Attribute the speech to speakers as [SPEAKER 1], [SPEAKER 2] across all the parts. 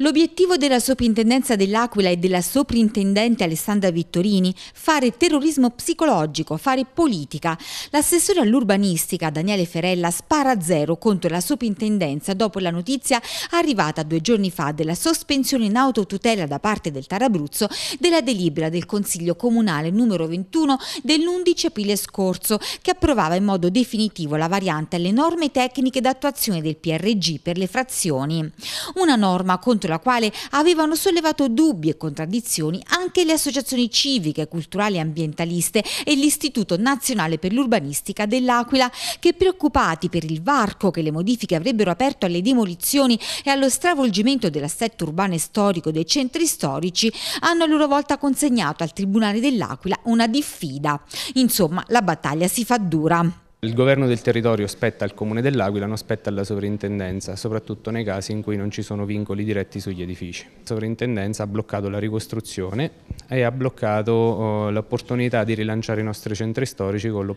[SPEAKER 1] L'obiettivo della soprintendenza dell'Aquila e della soprintendente Alessandra Vittorini fare terrorismo psicologico, fare politica. L'assessore all'urbanistica Daniele Ferella spara a zero contro la soprintendenza dopo la notizia arrivata due giorni fa della sospensione in autotutela da parte del Tarabruzzo della delibera del Consiglio Comunale numero 21 dell'11 aprile scorso che approvava in modo definitivo la variante alle norme tecniche d'attuazione del PRG per le frazioni. Una norma contro contro la quale avevano sollevato dubbi e contraddizioni anche le associazioni civiche, culturali e ambientaliste e l'Istituto Nazionale per l'Urbanistica dell'Aquila, che preoccupati per il varco che le modifiche avrebbero aperto alle demolizioni e allo stravolgimento dell'assetto urbano e storico dei centri storici, hanno a loro volta consegnato al Tribunale dell'Aquila una diffida. Insomma, la battaglia si fa dura.
[SPEAKER 2] Il governo del territorio spetta al Comune dell'Aquila, non spetta alla sovrintendenza, soprattutto nei casi in cui non ci sono vincoli diretti sugli edifici. La sovrintendenza ha bloccato la ricostruzione e ha bloccato oh, l'opportunità di rilanciare i nostri centri storici con,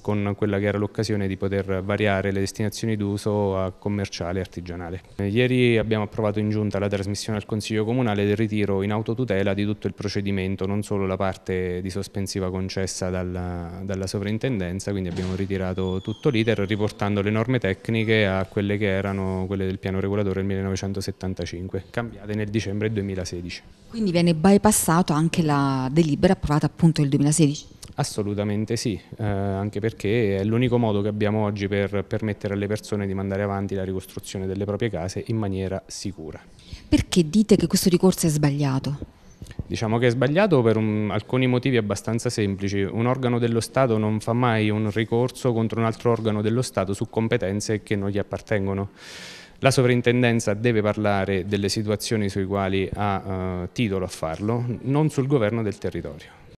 [SPEAKER 2] con quella che era l'occasione di poter variare le destinazioni d'uso a commerciale e artigianale. Ieri abbiamo approvato in giunta la trasmissione al Consiglio Comunale del ritiro in autotutela di tutto il procedimento, non solo la parte di sospensiva concessa dalla, dalla sovrintendenza, quindi abbiamo ritirato girato tutto l'iter riportando le norme tecniche a quelle che erano quelle del piano regolatore del 1975, cambiate nel dicembre 2016.
[SPEAKER 3] Quindi viene bypassato anche la delibera approvata appunto nel 2016?
[SPEAKER 2] Assolutamente sì, eh, anche perché è l'unico modo che abbiamo oggi per permettere alle persone di mandare avanti la ricostruzione delle proprie case in maniera sicura.
[SPEAKER 3] Perché dite che questo ricorso è sbagliato?
[SPEAKER 2] Diciamo che è sbagliato per un, alcuni motivi abbastanza semplici. Un organo dello Stato non fa mai un ricorso contro un altro organo dello Stato su competenze che non gli appartengono. La sovrintendenza deve parlare delle situazioni sui quali ha eh, titolo a farlo, non sul governo del territorio.